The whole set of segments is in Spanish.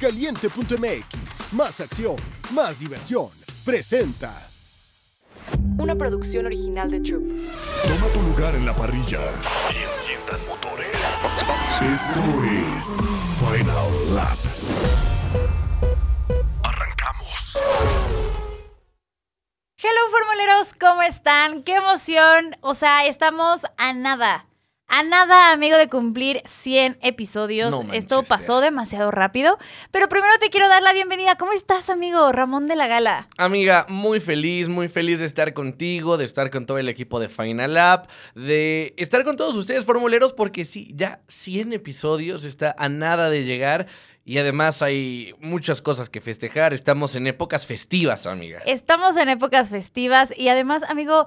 Caliente.mx, más acción, más diversión. Presenta. Una producción original de Chup. Toma tu lugar en la parrilla y enciendan motores. Esto es Final Lap. Arrancamos. Hello, formuleros, ¿cómo están? ¡Qué emoción! O sea, estamos a nada a nada, amigo, de cumplir 100 episodios. Esto pasó demasiado rápido. Pero primero te quiero dar la bienvenida. ¿Cómo estás, amigo Ramón de la Gala? Amiga, muy feliz, muy feliz de estar contigo, de estar con todo el equipo de Final App, de estar con todos ustedes, formuleros, porque sí, ya 100 episodios está a nada de llegar. Y además hay muchas cosas que festejar. Estamos en épocas festivas, amiga. Estamos en épocas festivas. Y además, amigo,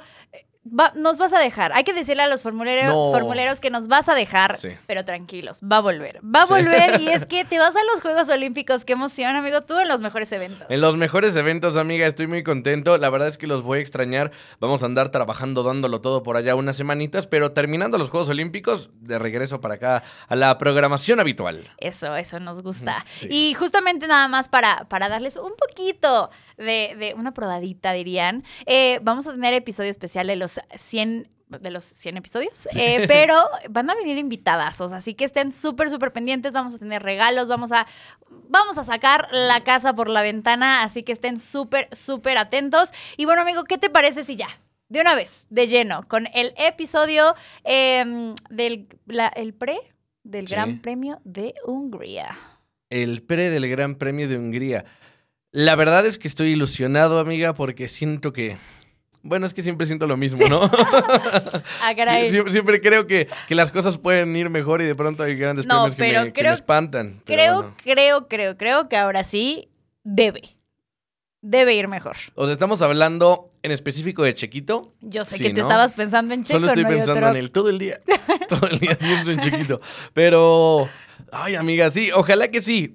nos vas a dejar. Hay que decirle a los formularios, formuleros que nos vas a dejar, pero tranquilos, va a volver. Va a volver y es que te vas a los Juegos Olímpicos. Qué emoción, amigo. Tú en los mejores eventos. En los mejores eventos, amiga. Estoy muy contento. La verdad es que los voy a extrañar. Vamos a andar trabajando, dándolo todo por allá unas semanitas, pero terminando los Juegos Olímpicos, de regreso para acá a la programación habitual. Eso, eso nos gusta. Y justamente nada más para, para darles un poquito de, de una probadita, dirían. Eh, vamos a tener episodio especial de los 100 de los 100 episodios, eh, pero van a venir invitadas, así que estén súper, súper pendientes, vamos a tener regalos, vamos a, vamos a sacar la casa por la ventana, así que estén súper, súper atentos. Y bueno, amigo, ¿qué te parece si ya? De una vez, de lleno, con el episodio em, del el pre del Gran Premio de Hungría. El pre del Gran Premio de Hungría. La verdad es que estoy ilusionado, amiga, porque siento que bueno, es que siempre siento lo mismo, ¿no? siempre creo que, las cosas pueden ir mejor y de pronto hay grandes problemas que, me, espantan. creo, creo, creo, creo que ahora sí debe. Debe ir mejor. O sea, estamos hablando en específico de Chequito. Yo sé que te estabas pensando en Chequito. Solo estoy pensando en él todo el día. todo el día pienso en Chequito. Pero, ay, amiga, sí, ojalá que sí.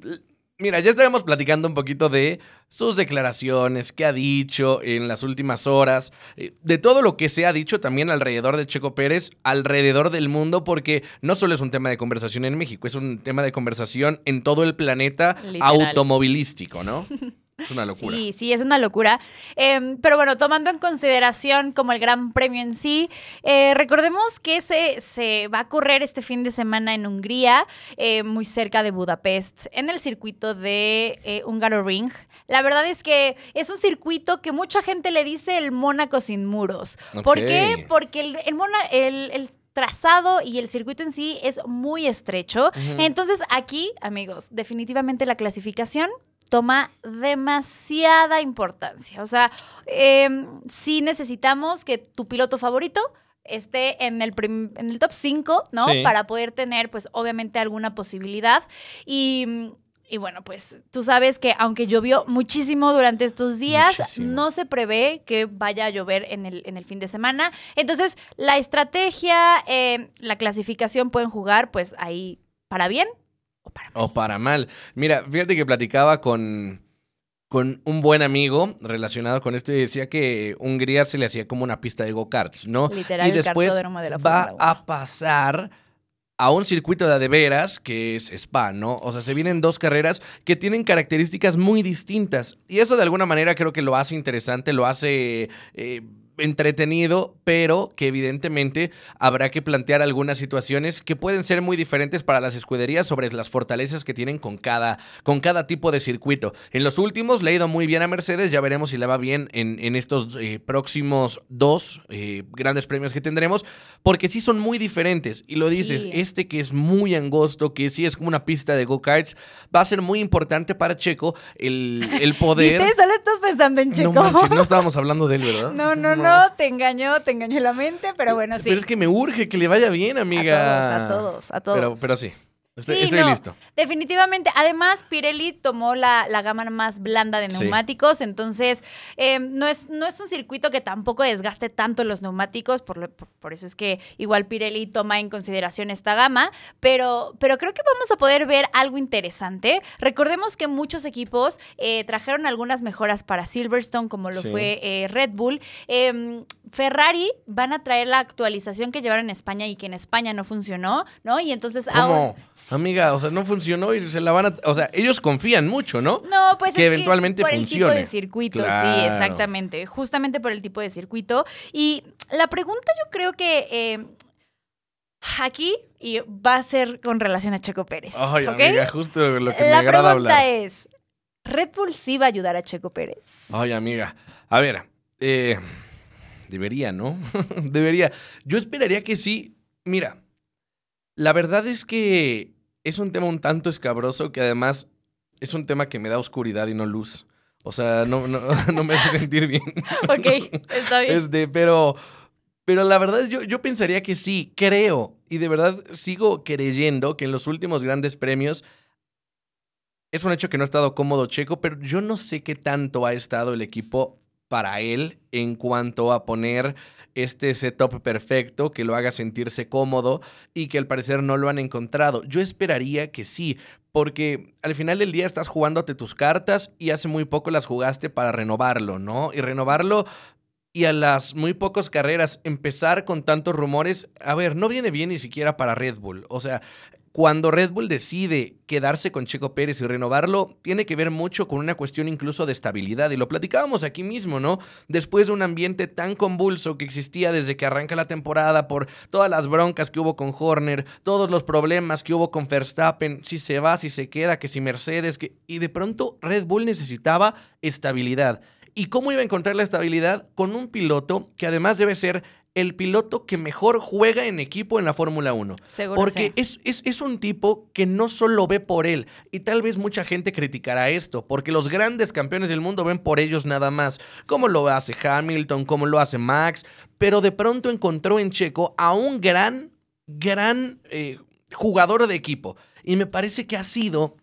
Mira, ya estaremos platicando un poquito de sus declaraciones, qué ha dicho en las últimas horas, eh, de todo lo que se ha dicho también alrededor de Checo Pérez, alrededor del mundo, porque no solo es un tema de conversación en México, es un tema de conversación en todo el planeta automovilístico, ¿no? Es una locura. Sí, sí, es una locura. Em, pero bueno, tomando en consideración como el Gran Premio en sí, eh, recordemos que se, se, va a correr este fin de semana en Hungría, eh, muy cerca de Budapest, en el circuito de eh, Húngaro Ring. La verdad es que es un circuito que mucha gente le dice el Mónaco sin muros. ¿Por qué? Porque el, el, trazado y el circuito en sí es muy estrecho. Entonces aquí, amigos, definitivamente la clasificación toma demasiada importancia. O sea, em, sí necesitamos que tu piloto favorito esté en el, en el top 5, ¿no? Para poder tener, pues, obviamente alguna posibilidad. Y, bueno, pues tú sabes que aunque llovió muchísimo durante estos días, no se prevé que vaya a llover en el, en el fin de semana. Entonces, la estrategia, em, la clasificación pueden jugar, pues ahí para bien o para mal. Mira, fíjate que platicaba con, con un buen amigo relacionado con esto y decía que Hungría se le hacía como una pista de go-karts, ¿no? Literal, y después va a pasar a un circuito de adeveras que es Spa, ¿no? O sea, se vienen dos carreras que tienen características muy distintas y eso de alguna manera creo que lo hace interesante, lo hace... Eh, entretenido, pero que evidentemente habrá que plantear algunas situaciones que pueden ser muy diferentes para las escuderías sobre las fortalezas que tienen con cada, con cada tipo de circuito. En los últimos le ha ido muy bien a Mercedes, ya veremos si le va bien en, estos eh, próximos dos eh, grandes premios que tendremos, porque sí son muy diferentes. Y lo dices, este que es muy angosto, que sí es como una pista de go-karts, va a ser muy importante para Checo el, el poder... ¿Y solo estás pensando en Checo. No, no estábamos hablando de él, ¿verdad? no, no. no. No, te engañó, te engañó la mente, pero bueno, sí. Pero es que me urge que le vaya bien, amiga. A todos, a todos, pero sí sí, listo. Definitivamente. Además, Pirelli tomó la, gama más blanda de neumáticos, entonces em, no, es, no es un circuito que tampoco desgaste tanto los neumáticos, por, por, eso es que igual Pirelli toma en consideración esta gama, pero, pero creo que vamos a poder ver algo interesante. Recordemos que muchos equipos eh, trajeron algunas mejoras para Silverstone, como lo fue eh, Red Bull. Em, Ferrari van a traer la actualización que llevaron en España y que en España no funcionó, ¿no? Y entonces Amiga, o sea, no funcionó y se la van a. O sea, ellos confían mucho, ¿no? No, pues. Que eventualmente que por el tipo de circuito, sí, exactamente. Justamente por el tipo de circuito. Y la pregunta, yo creo que. Eh, aquí y va a ser con relación a Checo Pérez. Ay, amiga, justo lo que la La pregunta es: repulsiva a ayudar a Checo Pérez? Ay, amiga. A ver, eh, debería, ¿no? debería. Yo esperaría que sí. Mira, la verdad es que es un tema un tanto escabroso que además es un tema que me da oscuridad y no luz. O sea, no, me hace sentir bien. ok, está bien. Este, pero, pero la verdad yo, yo pensaría que sí, creo, y de verdad sigo creyendo que en los últimos grandes premios es un hecho que no ha estado cómodo Checo, pero yo no sé qué tanto ha estado el equipo para él en cuanto a poner este setup perfecto que lo haga sentirse cómodo y que al parecer no lo han encontrado. Yo esperaría que sí, porque al final del día estás jugándote tus cartas y hace muy poco las jugaste para renovarlo, ¿no? Y renovarlo y a las muy pocas carreras empezar con tantos rumores, a ver, no viene bien ni siquiera para Red Bull. O sea, cuando Red Bull decide quedarse con Checo Pérez y renovarlo, tiene que ver mucho con una cuestión incluso de estabilidad. Y lo platicábamos aquí mismo, ¿no? Después de un ambiente tan convulso que existía desde que arranca la temporada por todas las broncas que hubo con Horner, todos los problemas que hubo con Verstappen, si se va, si se queda, que si Mercedes, que... Y de pronto Red Bull necesitaba estabilidad. ¿Y cómo iba a encontrar la estabilidad? Con un piloto que además debe ser el piloto que mejor juega en equipo en la Fórmula 1. Porque es, un tipo que no solo ve por él, y tal vez mucha gente criticará esto, porque los grandes campeones del mundo ven por ellos nada más, Cómo lo hace Hamilton, como lo hace Max, pero de pronto encontró en Checo a un gran, gran eh, jugador de equipo. Y me parece que ha sido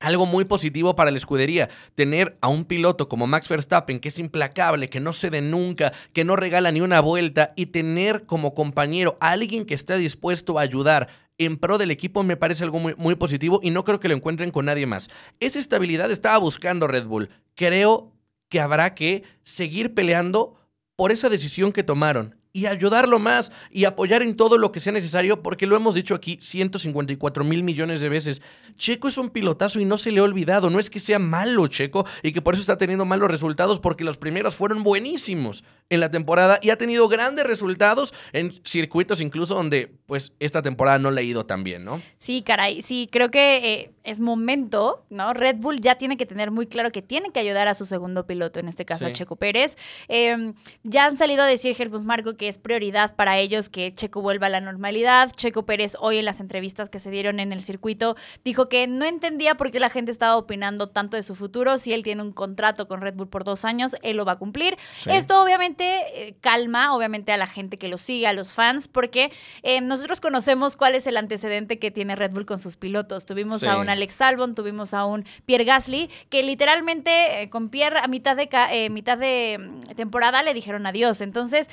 algo muy positivo para la escudería, tener a un piloto como Max Verstappen, que es implacable, que no cede nunca, que no regala ni una vuelta, y tener como compañero a alguien que está dispuesto a ayudar en pro del equipo me parece algo muy, muy positivo y no creo que lo encuentren con nadie más. Esa estabilidad estaba buscando Red Bull. Creo que habrá que seguir peleando por esa decisión que tomaron y ayudarlo más y apoyar en todo lo que sea necesario, porque lo hemos dicho aquí 154 mil millones de veces. Checo es un pilotazo y no se le ha olvidado. No es que sea malo Checo y que por eso está teniendo malos resultados, porque los primeros fueron buenísimos en la temporada y ha tenido grandes resultados en circuitos incluso donde pues esta temporada no le ha ido tan bien, ¿no? Sí, caray, sí, creo que eh, es momento, ¿no? Red Bull ya tiene que tener muy claro que tiene que ayudar a su segundo piloto, en este caso a Checo Pérez. Em, ya han salido a decir Helmut Marco que es prioridad para ellos que Checo vuelva a la normalidad. Checo Pérez hoy en las entrevistas que se dieron en el circuito dijo que no entendía por qué la gente estaba opinando tanto de su futuro. Si él tiene un contrato con Red Bull por dos años, él lo va a cumplir. Esto obviamente eh, calma, obviamente, a la gente que lo sigue, a los fans, porque eh, nosotros conocemos cuál es el antecedente que tiene Red Bull con sus pilotos. Tuvimos a un Alex Albon, tuvimos a un Pierre Gasly, que literalmente eh, con Pierre a mitad de, mitad de mm, temporada le dijeron adiós. Entonces,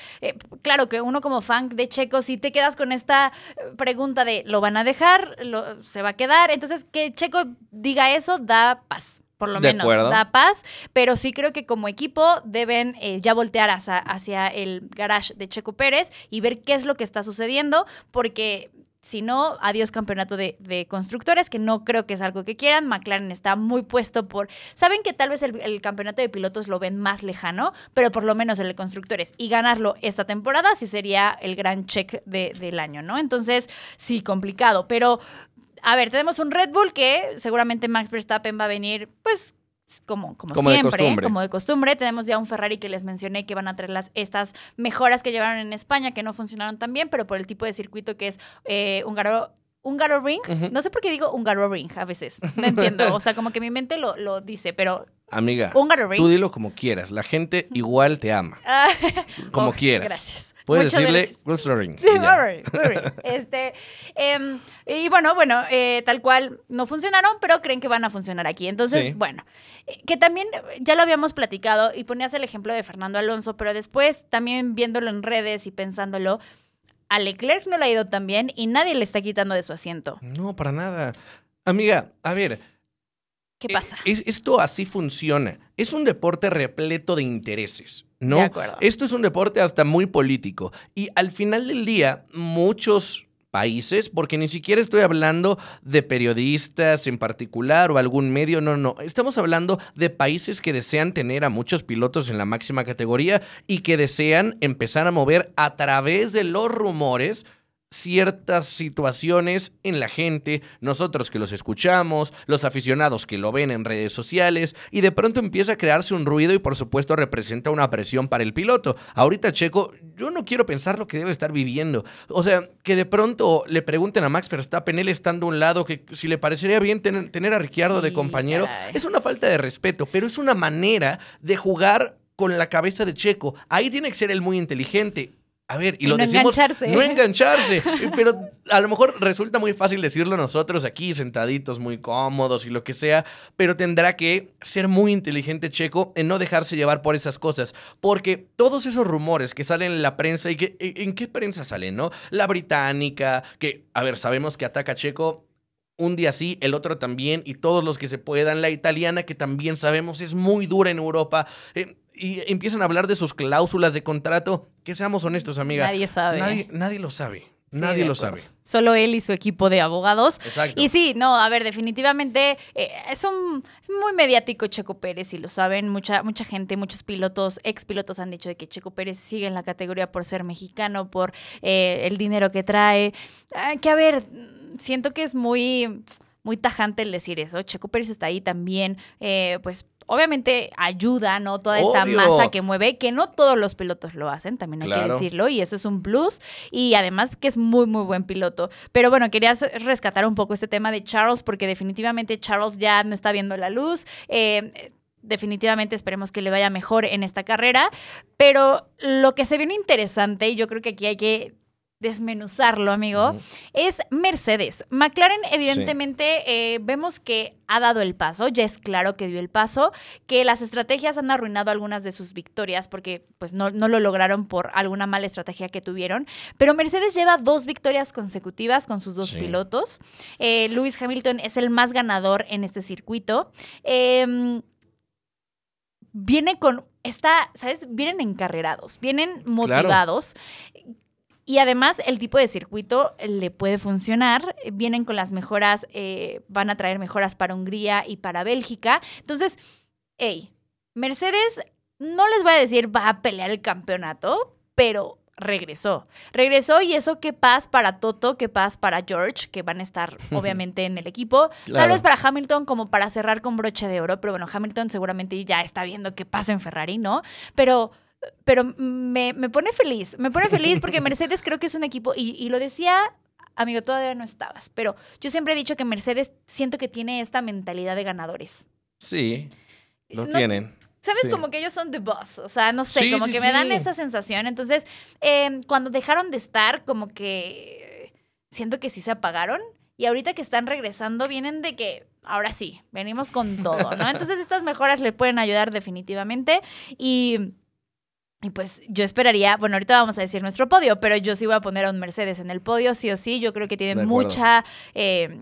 claro que uno como fan de Checo, si te quedas con esta eh, pregunta de, ¿lo van a dejar? ¿Lo, ¿Se va a quedar? Entonces, que Checo diga eso da paz por lo menos da paz, pero sí creo que como equipo deben eh, ya voltear hacia, el garage de Checo Pérez y ver qué es lo que está sucediendo, porque si no, adiós campeonato de, constructores, que no creo que es algo que quieran. McLaren está muy puesto por... Saben que tal vez el, el campeonato de pilotos lo ven más lejano, pero por lo menos el de constructores. Y ganarlo esta temporada sí sería el gran check de, del año, ¿no? Entonces, sí, complicado. Pero, a ver, tenemos un Red Bull que seguramente Max Verstappen va a venir, pues como, como, siempre, como de costumbre, tenemos ya un Ferrari que les mencioné que van a traer las, estas mejoras que llevaron en España que no funcionaron tan bien, pero por el tipo de circuito que es eh, un garo un ring. No sé por qué digo un garo ring a veces. No entiendo. O sea, como que mi mente lo, lo dice, pero Amiga, tú dilo como quieras. La gente igual te ama. Ah, como oh, quieras. Gracias. Puedes decirle este, em, y bueno, bueno, eh, tal cual no funcionaron, pero creen que van a funcionar aquí. Entonces, bueno, que también ya lo habíamos platicado y ponías el ejemplo de Fernando Alonso, pero después también viéndolo en redes y pensándolo, a Leclerc no le ha ido tan bien y nadie le está quitando de su asiento. No, para nada. Amiga, a ver ¿Qué eh, pasa? esto así funciona. Es un deporte repleto de intereses, ¿no? Esto es un deporte hasta muy político. Y al final del día, muchos países, porque ni siquiera estoy hablando de periodistas en particular o algún medio, no, no, estamos hablando de países que desean tener a muchos pilotos en la máxima categoría y que desean empezar a mover a través de los rumores ciertas situaciones en la gente, nosotros que los escuchamos, los aficionados que lo ven en redes sociales, y de pronto empieza a crearse un ruido y por supuesto representa una presión para el piloto. Ahorita Checo, yo no quiero pensar lo que debe estar viviendo. O sea, que de pronto le pregunten a Max Verstappen, él estando a un lado, que si le parecería bien tener a Ricciardo de compañero, es una falta de respeto, pero es una manera de jugar con la cabeza de Checo. Ahí tiene que ser él muy inteligente a ver, y, lo no decimos. Engancharse. No engancharse. pero a lo mejor resulta muy fácil decirlo nosotros aquí, sentaditos, muy cómodos y lo que sea. Pero tendrá que ser muy inteligente Checo en no dejarse llevar por esas cosas. Porque todos esos rumores que salen en la prensa y que. E, ¿En qué prensa salen, no? La británica, que. A ver, sabemos que ataca Checo un día sí, el otro también, y todos los que se puedan. La italiana, que también sabemos es muy dura en Europa. Eh, y empiezan a hablar de sus cláusulas de contrato, que seamos honestos, amiga. Nadie sabe. Nadie, lo sabe. nadie lo sabe. Solo él y su equipo de abogados. Exacto. Y sí, no, a ver, definitivamente eh, es un es muy mediático Checo Pérez y lo saben. Mucha, mucha gente, muchos pilotos, ex pilotos han dicho de que Checo Pérez sigue en la categoría por ser mexicano, por eh, el dinero que trae. Ah, que a ver, siento que es muy muy tajante el decir eso. Checo Pérez está ahí también, eh, pues obviamente ayuda, ¿no? Toda esta masa que mueve, que no todos los pilotos lo hacen, también hay que decirlo, y eso es un plus, y además que es muy, muy buen piloto. Pero bueno, quería rescatar un poco este tema de Charles, porque definitivamente Charles ya no está viendo la luz. Eh, definitivamente esperemos que le vaya mejor en esta carrera, pero lo que se viene interesante, y yo creo que aquí hay que desmenuzarlo, amigo, es Mercedes. McLaren, evidentemente, eh, vemos que ha dado el paso, ya es claro que dio el paso, que las estrategias han arruinado algunas de sus victorias porque pues no, lo lograron por alguna mala estrategia que tuvieron, pero Mercedes lleva dos victorias consecutivas con sus dos pilotos. Eh, Lewis Hamilton es el más ganador en este circuito. Em, viene con... Está, ¿sabes? Vienen encarrerados, vienen motivados. Claro y además el tipo de circuito eh, le puede funcionar. Eh, vienen con las mejoras, eh, van a traer mejoras para Hungría y para Bélgica. Entonces, hey, Mercedes no les voy a decir va a pelear el campeonato, pero regresó. Regresó y eso qué paz para Toto, qué paz para George, que van a estar obviamente en el equipo. Tal vez para Hamilton como para cerrar con broche de oro, pero bueno, Hamilton seguramente ya está viendo qué pasa en Ferrari, ¿no? Pero pero me, pone feliz, me pone feliz porque Mercedes creo que es un equipo, y, lo decía, amigo, todavía no estabas, pero yo siempre he dicho que Mercedes siento que tiene esta mentalidad de ganadores. Sí, lo tienen. ¿Sabes? Como que ellos son the boss, o sea, no sé, como que me dan esa sensación. Entonces, em, cuando dejaron de estar, como que siento que sí se apagaron. Y ahorita que están regresando, vienen de que ahora sí, venimos con todo, ¿no? Entonces, estas mejoras le pueden ayudar definitivamente. Y y pues yo esperaría, bueno, ahorita vamos a decir nuestro podio, pero yo sí voy a poner a un Mercedes en el podio, sí o sí. Yo creo que tiene mucha eh,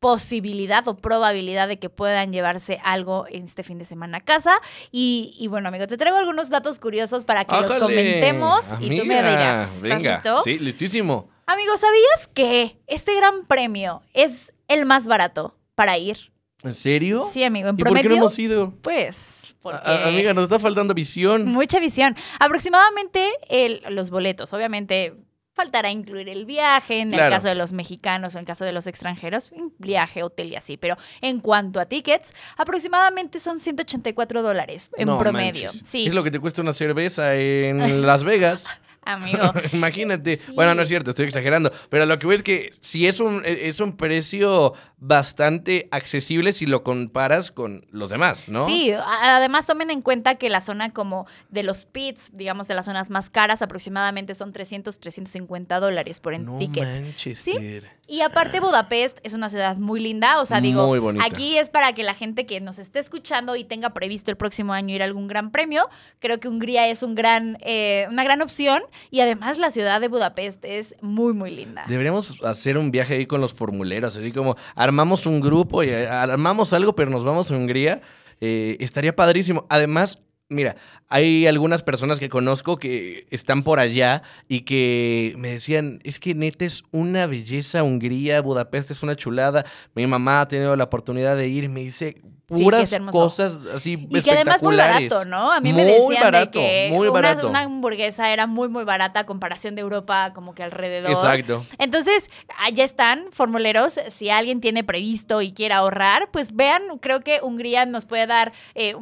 posibilidad o probabilidad de que puedan llevarse algo en este fin de semana a casa. Y, bueno, amigo, te traigo algunos datos curiosos para que los comentemos y tú me dirás. Venga, listo? Sí, listísimo. Amigo, ¿sabías que este gran premio es el más barato para ir? ¿En serio? Sí, amigo. En promedio, por qué hemos ido? Pues, amiga, nos está faltando visión. Mucha visión. Aproximadamente el, los boletos, obviamente faltará incluir el viaje, en el caso de los mexicanos o en el caso de los extranjeros, un viaje, hotel y así. Pero en cuanto a tickets, aproximadamente son 184 dólares en promedio. Sí. Es lo que te cuesta una cerveza en Las Vegas. Amigo. Imagínate. Bueno, no es cierto, estoy exagerando. Pero lo que voy es que si es un, e, es un precio bastante accesible si lo comparas con los demás, ¿no? Sí, además tomen en cuenta que la zona como de los pits, digamos de las zonas más caras, aproximadamente son 300, 350 dólares por el ticket. ¿Sí? Y aparte ah. Budapest es una ciudad muy linda, o sea, digo, aquí es para que la gente que nos esté escuchando y tenga previsto el próximo año ir a algún gran premio, creo que Hungría es un gran, eh, una gran opción y además la ciudad de Budapest es muy, muy linda. Deberíamos hacer un viaje ahí con los formuleros, así como armamos un grupo y eh, armamos algo, pero nos vamos a Hungría. Eh, estaría padrísimo. Además, Mira, hay algunas personas que conozco que están por allá y que me decían, es que neta es una belleza Hungría, Budapest es una chulada. Mi mamá ha tenido la oportunidad de ir y me dice puras cosas así Y que además muy barato, ¿no? A mí me decían que muy una, una hamburguesa era muy, muy barata a comparación de Europa, como que alrededor. Exacto. Entonces, allá están, formuleros. Si alguien tiene previsto y quiere ahorrar, pues vean, creo que Hungría nos puede dar eh,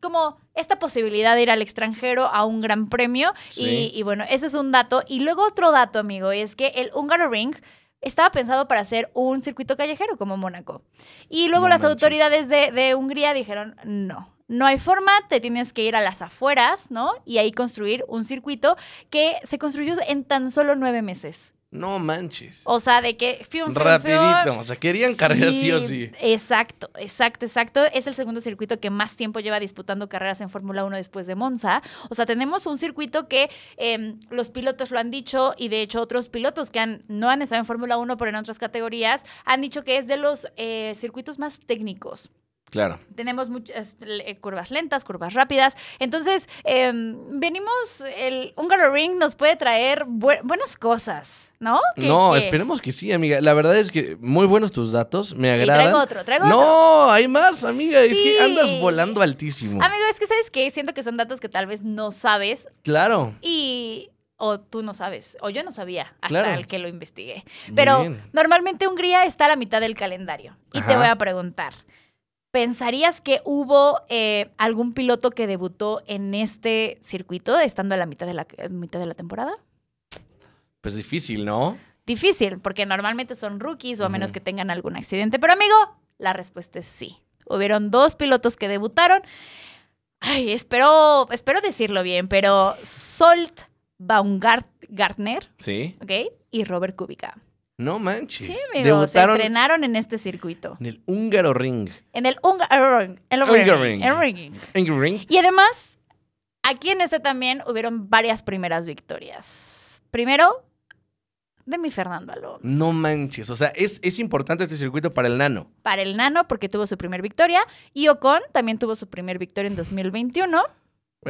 como esta posibilidad de ir al extranjero a un gran premio. Y, bueno, ese es un dato. Y luego otro dato, amigo, es que el Húngaro Ring estaba pensado para hacer un circuito callejero como Mónaco. Y luego las autoridades de, Hungría dijeron, no, no hay forma, te tienes que ir a las afueras, ¿no? Y ahí construir un circuito que se construyó en tan solo nueve meses. No manches. O sea, de que fium, Rapidito, o sea, querían carreras sí, o sí. Exacto, exacto, exacto. Es el segundo circuito que más tiempo lleva disputando carreras en Fórmula 1 después de Monza. O sea, tenemos un circuito que em, los pilotos lo han dicho y de hecho otros pilotos que han, no han estado en Fórmula 1 pero en otras categorías han dicho que es de los eh, circuitos más técnicos. Claro. Tenemos muchas curvas lentas, curvas rápidas. Entonces, em, venimos, el Ring nos puede traer buenas cosas, ¿no? no, esperemos que sí, amiga. La verdad es que muy buenos tus datos, me agradan. traigo otro, traigo otro. No, hay más, amiga. Es que andas volando altísimo. Amigo, es que ¿sabes que Siento que son datos que tal vez no sabes. Claro. Y o tú no sabes, o yo no sabía hasta el que lo investigué. Pero normalmente Hungría está a la mitad del calendario. Y te voy a preguntar, ¿Pensarías que hubo eh, algún piloto que debutó en este circuito estando a la mitad de la, mitad de la temporada? Pues difícil, ¿no? Difícil, porque normalmente son rookies o a menos que tengan algún accidente. Pero amigo, la respuesta es sí. Hubieron dos pilotos que debutaron. Ay, espero, espero decirlo bien, pero Solt Baumgartner. Sí. ¿Ok? Y Robert Kubica. No manches. Sí, amigo, se entrenaron en este circuito. En el húngaro ring. En el húngaro ring. El húngaro ring. El ring. Y además, aquí en este también hubieron varias primeras victorias. Primero, de mi Fernando Alonso. No manches, o sea, es, es importante este circuito para el nano. Para el nano, porque tuvo su primera victoria. Y Ocon también tuvo su primera victoria en 2021.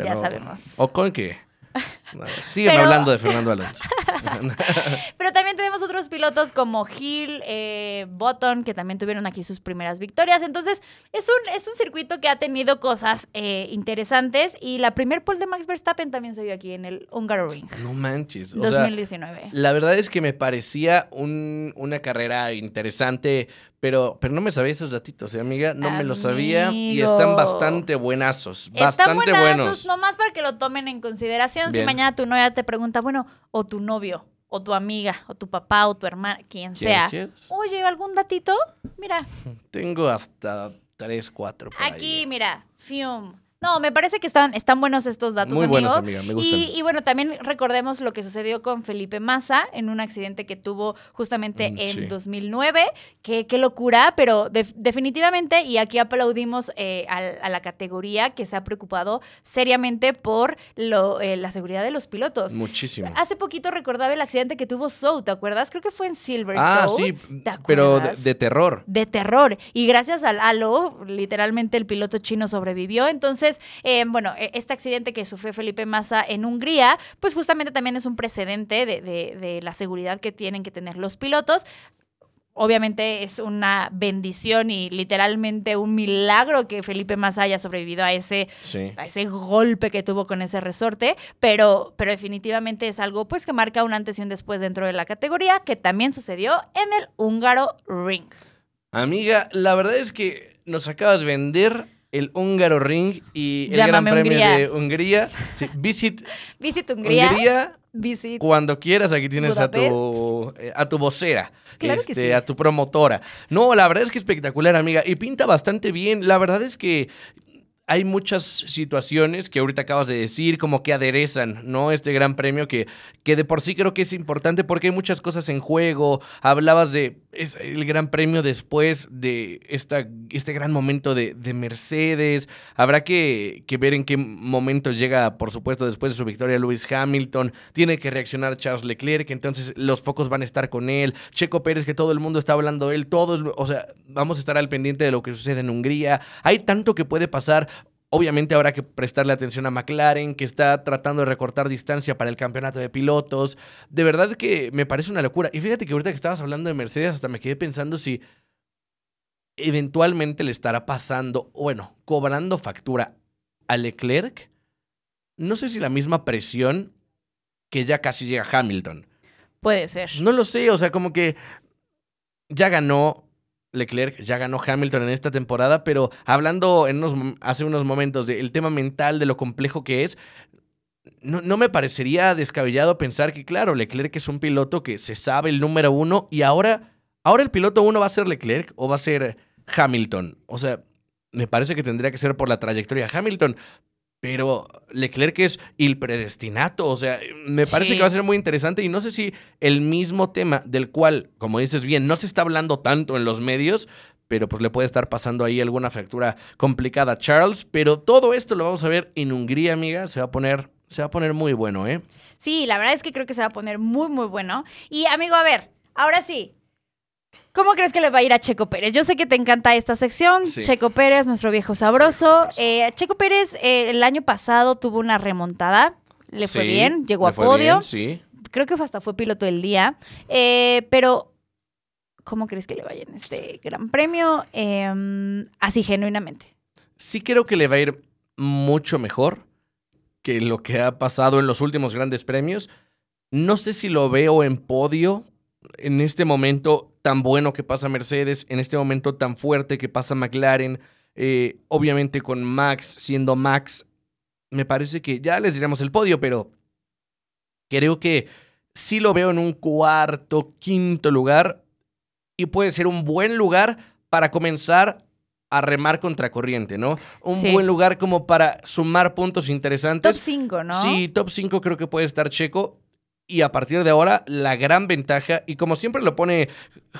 ya sabemos. ¿Ocon qué? siguen hablando de Fernando Alonso. Pero también tenemos otros pilotos como Gil eh, Button, que también tuvieron aquí sus primeras victorias. Entonces, es un, es un circuito que ha tenido cosas eh, interesantes. Y la primer pole de Max Verstappen también se dio aquí en el Ring No manches. 2019. la verdad es que me parecía un, una carrera interesante pero, pero no me sabía esos ratitos ¿eh, amiga. No me los sabía y están bastante buenazos. Están bastante buenazos, no más para que lo tomen en consideración. Si mañana tu novia te pregunta, bueno, o tu novio, o tu amiga, o tu papá, o tu hermana, quien sea. Oye, ¿algún datito? Mira. Tengo hasta tres, cuatro. Aquí, mira, fium no, me parece que están, están buenos estos datos, Y, bueno, también recordemos lo que sucedió con Felipe Massa en un accidente que tuvo justamente mm, en 2009. Qué, qué locura, pero definitivamente, y aquí aplaudimos eh, a, la categoría que se ha preocupado seriamente por eh, la seguridad de los pilotos. Muchísimo. Hace poquito recordaba el accidente que tuvo Sou, ¿te acuerdas? Creo que fue en Silverstone. Ah, sí, mm, pero de, terror. De terror. Y gracias al halo, literalmente el piloto chino sobrevivió. Entonces, eh, bueno, e, este accidente que sufrió Felipe Massa en Hungría, pues justamente también es un precedente de, la seguridad que tienen que tener los pilotos obviamente es una bendición y literalmente un milagro que Felipe Massa haya sobrevivido a ese, a ese golpe que tuvo con ese resorte, pero, pero definitivamente es algo pues que marca un antes y un después dentro de la categoría que también sucedió en el húngaro ring. Amiga, la verdad es que nos acabas de vender el Húngaro Ring y el Gran Premio de Hungría. visit, visit Hungría. Cuando quieras, aquí tienes a tu, eh, a tu vocera, este, a tu promotora. No, la verdad es que espectacular, amiga, y pinta bastante bien. La verdad es que hay muchas situaciones que ahorita acabas de decir, como que aderezan, ¿no? Este gran premio que, que de por sí creo que es importante porque hay muchas cosas en juego. Hablabas de es el gran premio después de esta, este gran momento de, Mercedes. Habrá que, que, ver en qué momento llega, por supuesto, después de su victoria Lewis Hamilton. Tiene que reaccionar Charles Leclerc, que entonces los focos van a estar con él. Checo Pérez, que todo el mundo está hablando de él, todos, o sea, vamos a estar al pendiente de lo que sucede en Hungría. Hay tanto que puede pasar Obviamente habrá que prestarle atención a McLaren, que está tratando de recortar distancia para el campeonato de pilotos. De verdad que me parece una locura. Y fíjate que ahorita que estabas hablando de Mercedes, hasta me quedé pensando si eventualmente le estará pasando, bueno, cobrando factura a Leclerc. No sé si la misma presión que ya casi llega Hamilton. Puede ser. No lo sé, o sea, como que ya ganó, Leclerc ya ganó Hamilton en esta temporada, pero hablando en unos, hace unos momentos del tema mental, de lo complejo que es, no, me parecería descabellado pensar que, claro, Leclerc es un piloto que se sabe el número uno y ahora, ahora el piloto uno va a ser Leclerc o va a ser Hamilton. O sea, me parece que tendría que ser por la trayectoria Hamilton, pero Leclerc es el predestinato, o sea, me parece que va a ser muy interesante y no sé si el mismo tema del cual, como dices bien, no se está hablando tanto en los medios, pero pues le puede estar pasando ahí alguna factura complicada Charles, pero todo esto lo vamos a ver en Hungría, amiga, se va a poner se va a poner muy bueno, ¿eh? Sí, la verdad es que creo que se va a poner muy muy bueno. Y amigo, a ver, ahora sí, ¿Cómo crees que le va a ir a Checo Pérez? Yo sé que te encanta esta sección. Checo Pérez, nuestro viejo sabroso. Checo Pérez eh, eh, el año pasado tuvo una remontada. Le fue bien, llegó a podio. sí. Creo que hasta fue piloto del día. Eh, pero, ¿cómo crees que le vaya en este gran premio? Em, así, genuinamente. Sí creo que le va a ir mucho mejor que lo que ha pasado en los últimos grandes premios. No sé si lo veo en podio, en este momento tan bueno que pasa Mercedes, en este momento tan fuerte que pasa McLaren, eh, obviamente con Max siendo Max, me parece que ya les diremos el podio, pero creo que sí lo veo en un cuarto, quinto lugar y puede ser un buen lugar para comenzar a remar contracorriente, ¿no? Un buen lugar como para sumar puntos interesantes. Top 5, ¿no? Sí, top 5 creo que puede estar Checo y a partir de ahora la gran ventaja, y como siempre lo pone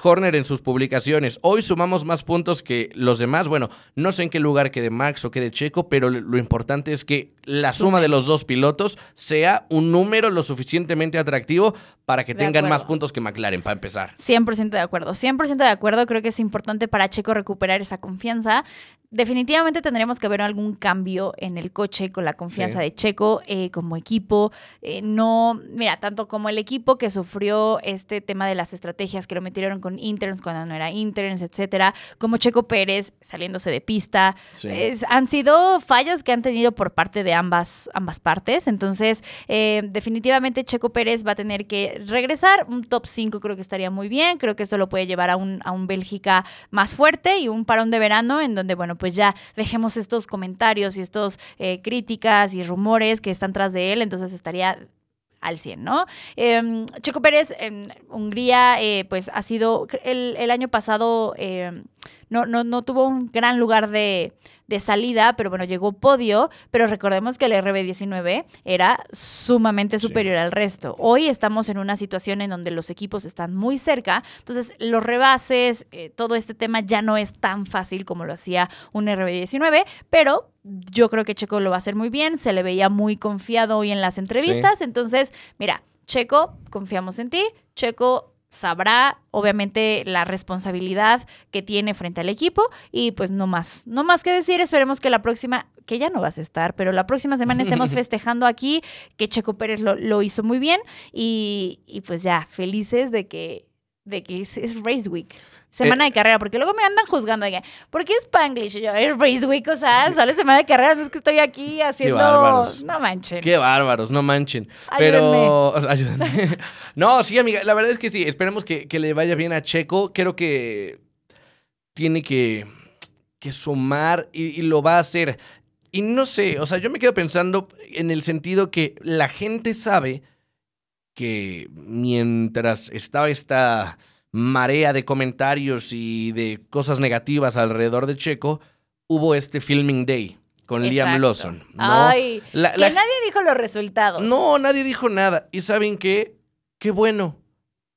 Horner en sus publicaciones, hoy sumamos más puntos que los demás, bueno, no sé en qué lugar quede Max o quede Checo, pero lo importante es que la suma de los dos pilotos sea un número lo suficientemente atractivo para que tengan más puntos que McLaren, para empezar. 100% de acuerdo, 100% de acuerdo, creo que es importante para Checo recuperar esa confianza. Definitivamente tendremos que ver algún cambio en el coche con la confianza de Checo eh, como equipo. Eh, no, mira, tanto como el equipo que sufrió este tema de las estrategias que lo metieron con interns cuando no era interns, etcétera, como Checo Pérez saliéndose de pista. han sido fallas que han tenido por parte de ambas, ambas partes. Entonces, eh, definitivamente Checo Pérez va a tener que regresar. Un top 5 creo que estaría muy bien. Creo que esto lo puede llevar a un, a un Bélgica más fuerte y un parón de verano en donde, bueno, pues ya dejemos estos comentarios y estos eh, críticas y rumores que están tras de él. Entonces estaría al 100, ¿no? Eh, Checo Pérez en Hungría, eh, pues ha sido el, año pasado eh, no, no, tuvo un gran lugar de, salida, pero bueno, llegó podio, pero recordemos que el RB19 era sumamente superior al resto. Hoy estamos en una situación en donde los equipos están muy cerca, entonces los rebases, eh, todo este tema ya no es tan fácil como lo hacía un RB19, pero yo creo que Checo lo va a hacer muy bien, se le veía muy confiado hoy en las entrevistas, entonces, mira, Checo, confiamos en ti, Checo sabrá obviamente la responsabilidad que tiene frente al equipo y pues no más, no más que decir, esperemos que la próxima, que ya no vas a estar, pero la próxima semana estemos festejando aquí que Checo Pérez lo, hizo muy bien y, y, pues ya, felices de que de que es, Race Week. Semana eh, de carrera, porque luego me andan juzgando ¿por qué es Panglish? yo, es Race Week, o sea, sí. semana de carrera, no es que estoy aquí haciendo. No manchen. Qué bárbaros, no manchen. Pero. Ayúdenme. no, sí, amiga, la verdad es que sí, esperemos que, le vaya bien a Checo. Creo que tiene que, que sumar y lo va a hacer. Y no sé, o sea, yo me quedo pensando en el sentido que la gente sabe que mientras estaba esta marea de comentarios y de cosas negativas alrededor de Checo, hubo este filming day con Liam Lawson. ¿no? que nadie dijo los resultados. No, nadie dijo nada. ¿Y saben qué? Qué bueno.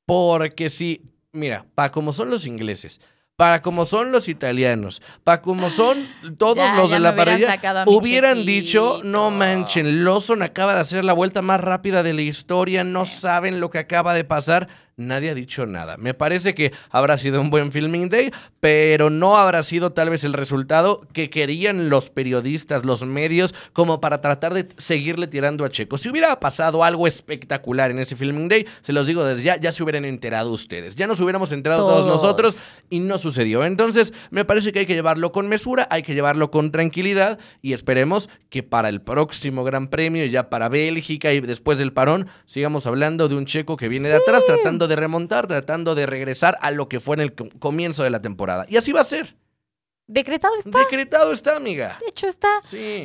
Porque si, mira, pa como son los ingleses, para como son los italianos, para como son ah, todos los de la parrilla, hubieran dicho, no manchen, Lawson acaba de hacer la vuelta más rápida de la historia, no saben lo que acaba de pasar nadie ha dicho nada. Me parece que habrá sido un buen filming day, pero no habrá sido tal vez el resultado que querían los periodistas, los medios, como para tratar de seguirle tirando a Checo. Si hubiera pasado algo espectacular en ese filming day, se los digo desde ya, ya se hubieran enterado ustedes. Ya nos hubiéramos enterado todos, nosotros y no sucedió. Entonces, me parece que hay que llevarlo con mesura, hay que llevarlo con tranquilidad y esperemos que para el próximo Gran Premio, ya para Bélgica y después del parón, sigamos hablando de un Checo que viene de atrás tratando de remontar, tratando de regresar a lo que fue en el comienzo de la temporada. Y así va a ser. Decretado está. Decretado está, amiga. De hecho está.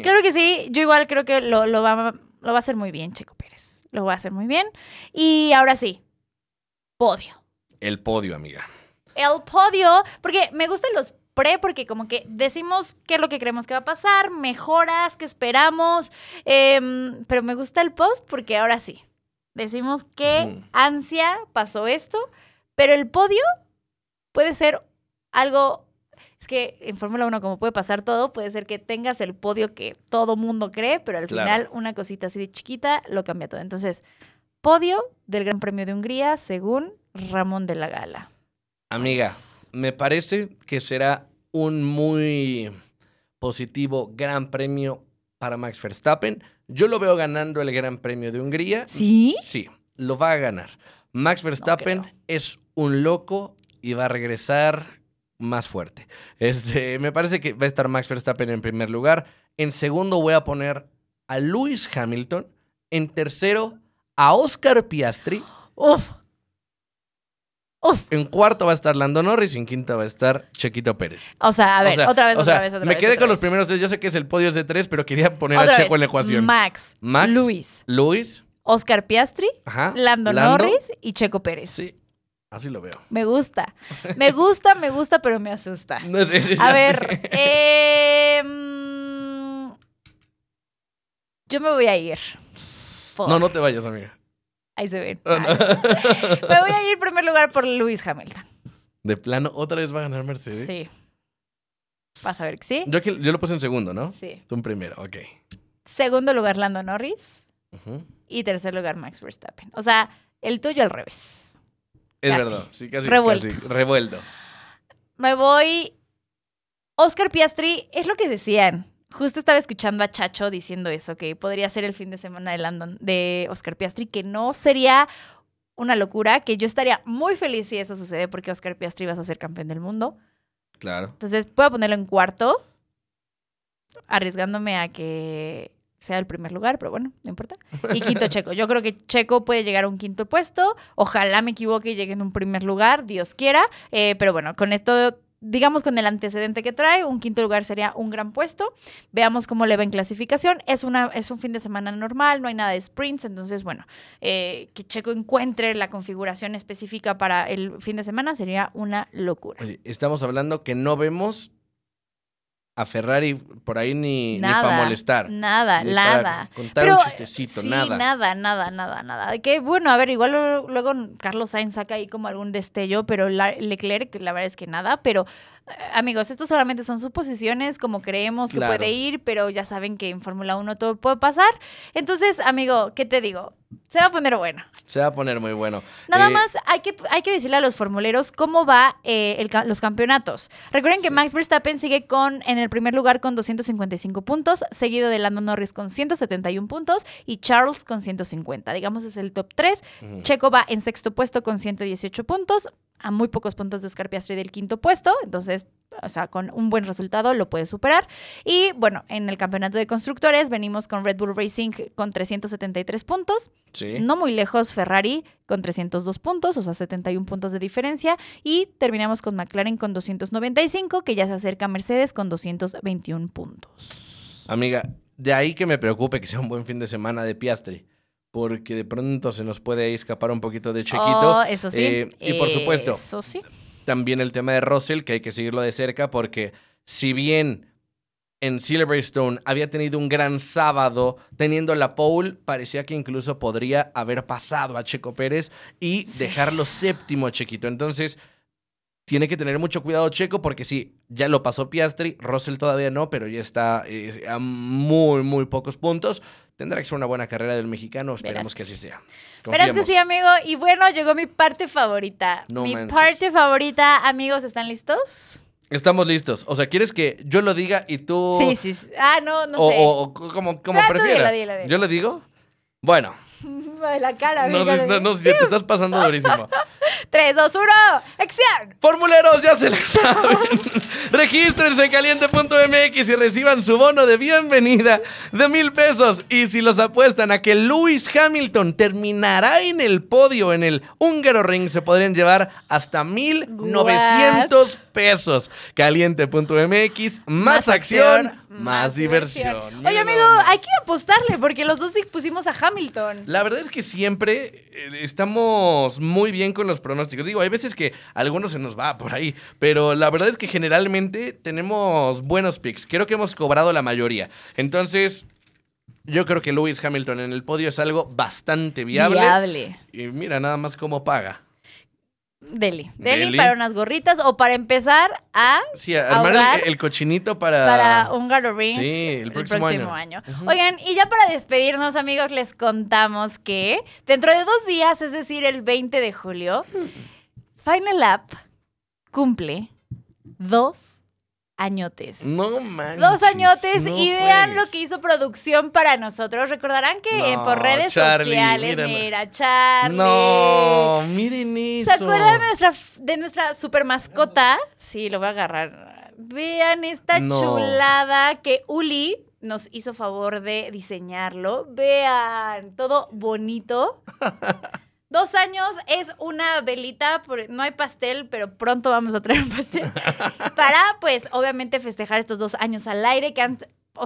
Claro que sí. Yo igual creo que lo, lo, va, a hacer muy bien, Chico Pérez. Lo va a hacer muy bien. Y ahora sí, podio. El podio, amiga. El podio, porque me gustan los pre, porque como que decimos qué es lo que creemos que va a pasar, mejoras, qué esperamos, em, pero me gusta el post porque ahora sí. Decimos que ansia pasó esto, pero el podio puede ser algo. Es que en Fórmula 1, como puede pasar todo, puede ser que tengas el podio que todo mundo cree, pero al final una cosita así de chiquita lo cambia todo. Entonces, podio del Gran Premio de Hungría según Ramón de la Gala. Amiga, pues, me parece que será un muy positivo Gran Premio para Max Verstappen yo lo veo ganando el Gran Premio de Hungría. ¿Sí? Sí, lo va a ganar. Max Verstappen es un loco y va a regresar más fuerte. Este, me parece que va a estar Max Verstappen en primer lugar. En segundo voy a poner a Lewis Hamilton. En tercero a Oscar Piastri. Uf. En cuarto va a estar Lando Norris y en quinta va a estar Chequito Pérez. O sea, a ver, otra vez, otra vez, otra me Me quedé con los primeros tres. Yo sé que es el podio de tres, pero quería poner a Checo en la ecuación. Max. Luis. Luis. Oscar Piastri. Lando, Norris y Checo Pérez. Sí. Así lo veo. Me gusta. Me gusta, me gusta, pero me asusta. a ver, em, yo me voy a ir. No, no te vayas, amiga. Ahí se ven. Ah, Me voy a ir en primer lugar por Lewis Hamilton. De plano, otra vez va a ganar Mercedes. Sí. Vas a ver que sí. Yo, lo puse en segundo, ¿no? Sí. Tú en primero, ok. Segundo lugar, Lando Norris. Y tercer lugar, Max Verstappen. O sea, el tuyo al revés. Es verdad, sí, casi revuelto. casi. revuelto. Me voy. Oscar Piastri, es lo que decían. Justo estaba escuchando a Chacho diciendo eso, que podría ser el fin de semana de Landon, de Oscar Piastri, que no sería una locura, que yo estaría muy feliz si eso sucede, porque Oscar Piastri vas a ser campeón del mundo. Claro. Entonces, puedo ponerlo en cuarto, arriesgándome a que sea el primer lugar, pero bueno, no importa. Y quinto Checo. Yo creo que Checo puede llegar a un quinto puesto. Ojalá me equivoque y llegue en un primer lugar, Dios quiera. Eh, pero bueno, con esto digamos con el antecedente que trae, un quinto lugar sería un gran puesto. Veamos cómo le va en clasificación. Es, una, es un fin de semana normal, no hay nada de sprints, entonces, bueno, eh, que Checo encuentre la configuración específica para el fin de semana sería una locura. estamos hablando que no vemos a Ferrari por ahí ni, para molestar. Nada, nada. contar un chistecito, nada. Nada, nada, nada, nada. Que bueno, a ver, igual luego, Carlos Sainz saca ahí como algún destello, pero Leclerc, la verdad es que nada, pero Amigos, esto solamente son suposiciones, como creemos que puede ir, pero ya saben que en Fórmula 1 todo puede pasar. Entonces, amigo, ¿qué te digo? Se va a poner bueno. Se va a poner muy bueno. Nada eh, más hay que, hay que decirle a los formuleros cómo va eh, los campeonatos. Recuerden que Max Verstappen sigue con en el primer lugar con 255 puntos, seguido de Lando Norris con 171 puntos y Charles con 150. Digamos es el top 3. Checo va en sexto puesto con 118 puntos, a muy pocos puntos de Oscar Piastri del quinto puesto, entonces, o sea, con un buen resultado lo puede superar. Y bueno, en el campeonato de constructores venimos con Red Bull Racing con 373 puntos, sí. no muy lejos Ferrari con 302 puntos, o sea, 71 puntos de diferencia, y terminamos con McLaren con 295, que ya se acerca a Mercedes con 221 puntos. Amiga, de ahí que me preocupe que sea un buen fin de semana de Piastri porque de pronto se nos puede escapar un poquito de Chequito, oh, eso sí. Eh, y por supuesto, también el tema de Russell, que hay que seguirlo de cerca, porque si bien en Silverstone había tenido un gran sábado teniendo la pole, parecía que incluso podría haber pasado a Checo Pérez y dejarlo séptimo a Chequito. Entonces, tiene que tener mucho cuidado Checo porque sí, ya lo pasó Piastri, Russell todavía no, pero ya está eh, a muy, muy pocos puntos. Tendrá que ser una buena carrera del mexicano, esperemos que así sea. Verás que sí, amigo. Y bueno, llegó mi parte favorita. mi parte favorita, amigos, ¿están listos? Estamos listos. O sea, ¿quieres que yo lo diga y tú...? Sí, sí. Ah, no, no sé. O, como, como ah, ¿Yo lo digo? Bueno. La cara, no, no, no, te estás pasando durísimo. 3, 2, 1, acción. Formuleros, ya se les saben. Regístrense en caliente.mx y reciban su bono de bienvenida de mil pesos. Y si los apuestan a que Lewis Hamilton terminará en el podio en el húngaro ring, se podrían llevar hasta novecientos pesos pesos. Caliente.mx, más, acción, más diversión. Oye, amigo, hay que apostarle porque los dos pusimos a Hamilton. La verdad es que siempre eh, estamos muy bien con los pronósticos. Digo, hay veces que alguno se nos va por ahí, pero la verdad es que generalmente tenemos buenos picks. Creo que hemos cobrado la mayoría. Entonces, yo creo que Lewis Hamilton en el podio es algo bastante viable. Viable. Y mira nada más cómo paga. Deli. Deli. para unas gorritas o para empezar a. Sí, armar el, cochinito para. Para un ring. Sí, el próximo, año. Oigan, y ya para despedirnos, amigos, les contamos que dentro de dos días, es decir, el 20 de julio, Final App cumple dos añotes. No manches. Dos añotes y vean lo que hizo producción para nosotros. Recordarán que por redes sociales, mira, No, miren eso. ¿Se acuerdan de nuestra, de nuestra super mascota? Sí, lo voy a agarrar. Vean esta chulada que Uli nos hizo favor de diseñarlo. Vean, todo bonito. Dos años es una velita, no hay pastel, pero pronto vamos a traer un pastel. para, pues, obviamente festejar estos dos años al aire que han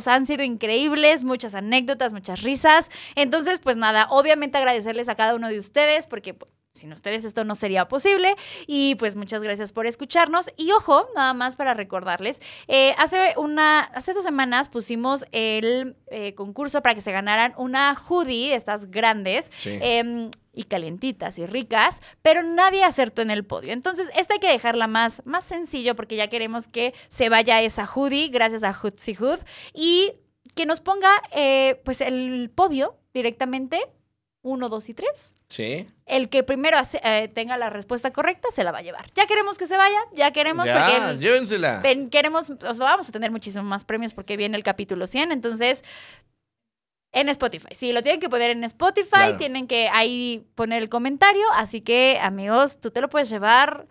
han sido increíbles, muchas anécdotas, muchas risas. Entonces, pues nada, obviamente agradecerles a cada uno de ustedes porque pues, sin ustedes esto no sería posible. Y pues muchas gracias por escucharnos. Y ojo, nada más para recordarles, eh, hace, una, hace dos semanas pusimos el eh, concurso para que se ganaran una hoodie, estas grandes. Em, y calientitas y ricas, pero nadie acertó en el podio. Entonces, esta hay que dejarla más, más sencillo porque ya queremos que se vaya esa hoodie gracias a Hutsihood, Hood y que nos ponga eh, pues el podio directamente uno, dos y tres. Sí. El que primero eh, tenga la respuesta correcta se la va a llevar. Ya queremos que se vaya, ya queremos ya, llévensela. queremos, vamos a tener muchísimos más premios porque viene el capítulo 100, entonces en Spotify. Sí, lo tienen que poner en Spotify, tienen que ahí poner el comentario. Así que, amigos, tú te lo puedes llevar.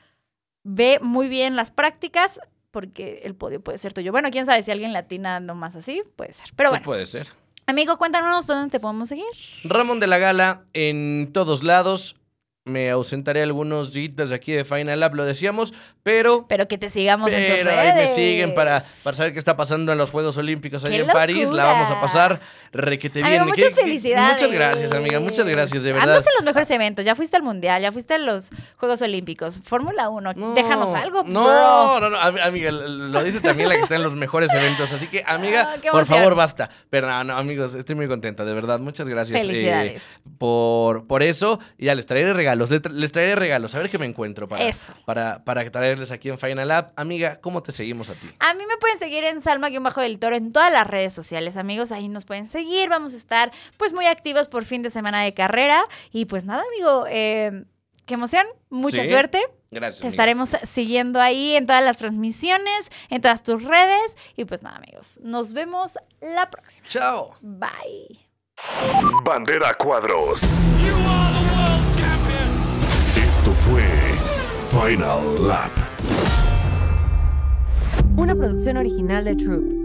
Ve muy bien las prácticas, porque el podio puede ser tuyo. Bueno, quién sabe si alguien latina nomás así, puede ser. Pero bueno. Puede ser. Amigo, cuéntanos dónde te podemos seguir. Ramón de la Gala en todos lados me ausentaré algunos días aquí de Final Up, lo decíamos, pero... Pero que te sigamos en ahí me siguen para, para saber qué está pasando en los Juegos Olímpicos ahí en París. La vamos a pasar requete bien. muchas felicidades. muchas gracias, amiga. Muchas gracias, de verdad. Andaste en los mejores eventos. Ya fuiste al Mundial, ya fuiste a los Juegos Olímpicos. Fórmula 1, déjanos algo, No, no, no, amiga, lo dice también la que está en los mejores eventos. Así que, ah, amiga, por favor, basta. Pero no, amigos, estoy muy contenta, de verdad. Muchas gracias. Eh, por, por eso, ya les traeré regalos les, traeré regalos. A ver qué me encuentro para, para, para traerles aquí en Final App. Amiga, ¿cómo te seguimos a ti? A mí me pueden seguir en Salma-Bajo del Toro en todas las redes sociales, amigos. Ahí nos pueden seguir. Vamos a estar pues muy activos por fin de semana de carrera. Y pues nada, amigo, em, qué emoción. Mucha suerte. Gracias. Te estaremos siguiendo ahí en todas las transmisiones, en todas tus redes. Y pues nada, amigos, nos vemos la próxima. Chao. Bye. Bandera Cuadros. Esto fue Final Lap. Una producción original de Troop.